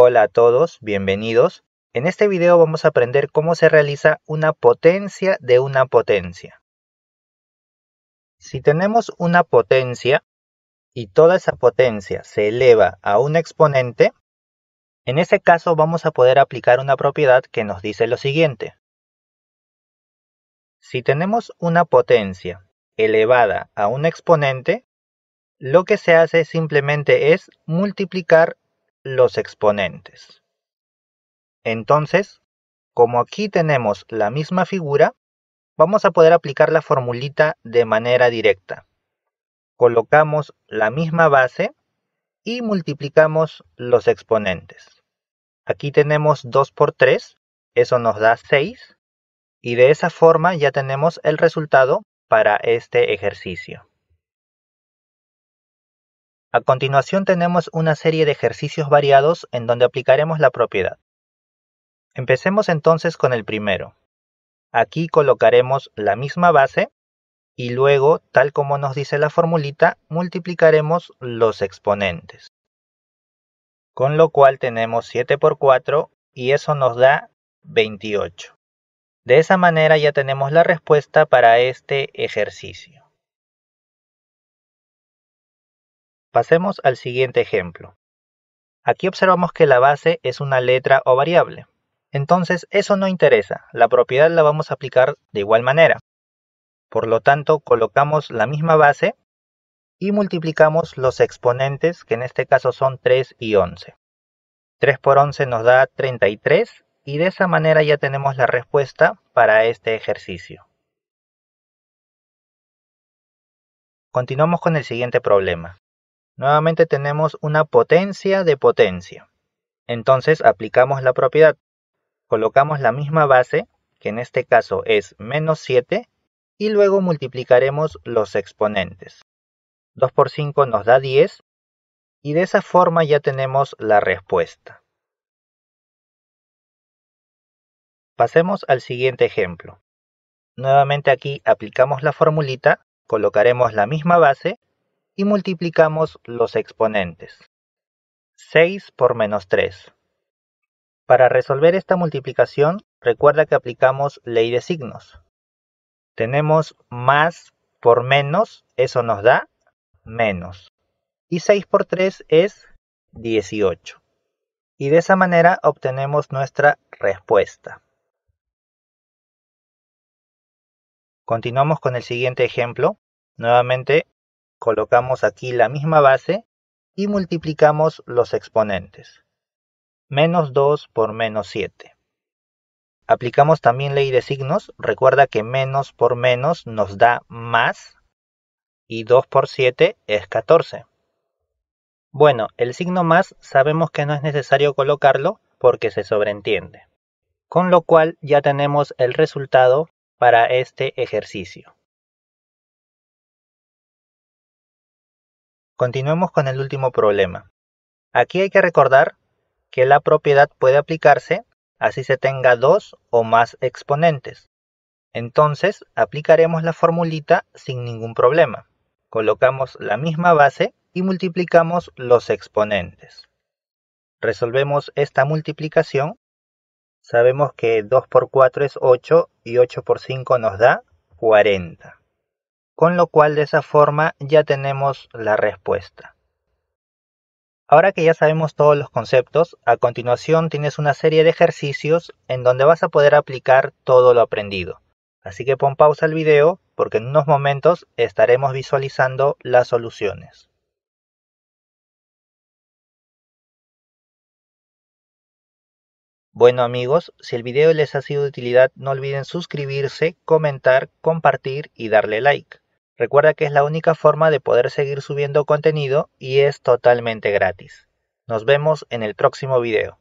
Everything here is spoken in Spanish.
Hola a todos, bienvenidos. En este video vamos a aprender cómo se realiza una potencia de una potencia. Si tenemos una potencia y toda esa potencia se eleva a un exponente, en ese caso vamos a poder aplicar una propiedad que nos dice lo siguiente. Si tenemos una potencia elevada a un exponente, lo que se hace simplemente es multiplicar los exponentes. Entonces, como aquí tenemos la misma figura, vamos a poder aplicar la formulita de manera directa. Colocamos la misma base y multiplicamos los exponentes. Aquí tenemos 2 por 3, eso nos da 6, y de esa forma ya tenemos el resultado para este ejercicio. A continuación tenemos una serie de ejercicios variados en donde aplicaremos la propiedad. Empecemos entonces con el primero. Aquí colocaremos la misma base y luego, tal como nos dice la formulita, multiplicaremos los exponentes. Con lo cual tenemos 7 por 4 y eso nos da 28. De esa manera ya tenemos la respuesta para este ejercicio. Pasemos al siguiente ejemplo. Aquí observamos que la base es una letra o variable. Entonces eso no interesa, la propiedad la vamos a aplicar de igual manera. Por lo tanto, colocamos la misma base y multiplicamos los exponentes, que en este caso son 3 y 11. 3 por 11 nos da 33 y de esa manera ya tenemos la respuesta para este ejercicio. Continuamos con el siguiente problema. Nuevamente tenemos una potencia de potencia. Entonces aplicamos la propiedad. Colocamos la misma base, que en este caso es menos 7, y luego multiplicaremos los exponentes. 2 por 5 nos da 10, y de esa forma ya tenemos la respuesta. Pasemos al siguiente ejemplo. Nuevamente aquí aplicamos la formulita, colocaremos la misma base y multiplicamos los exponentes. 6 por menos 3. Para resolver esta multiplicación, recuerda que aplicamos ley de signos. Tenemos más por menos, eso nos da menos. Y 6 por 3 es 18. Y de esa manera obtenemos nuestra respuesta. Continuamos con el siguiente ejemplo. Nuevamente Colocamos aquí la misma base y multiplicamos los exponentes. Menos 2 por menos 7. Aplicamos también ley de signos. Recuerda que menos por menos nos da más y 2 por 7 es 14. Bueno, el signo más sabemos que no es necesario colocarlo porque se sobreentiende. Con lo cual ya tenemos el resultado para este ejercicio. Continuemos con el último problema. Aquí hay que recordar que la propiedad puede aplicarse así se tenga dos o más exponentes. Entonces aplicaremos la formulita sin ningún problema. Colocamos la misma base y multiplicamos los exponentes. Resolvemos esta multiplicación. Sabemos que 2 por 4 es 8 y 8 por 5 nos da 40 con lo cual de esa forma ya tenemos la respuesta. Ahora que ya sabemos todos los conceptos, a continuación tienes una serie de ejercicios en donde vas a poder aplicar todo lo aprendido. Así que pon pausa al video porque en unos momentos estaremos visualizando las soluciones. Bueno amigos, si el video les ha sido de utilidad no olviden suscribirse, comentar, compartir y darle like. Recuerda que es la única forma de poder seguir subiendo contenido y es totalmente gratis. Nos vemos en el próximo video.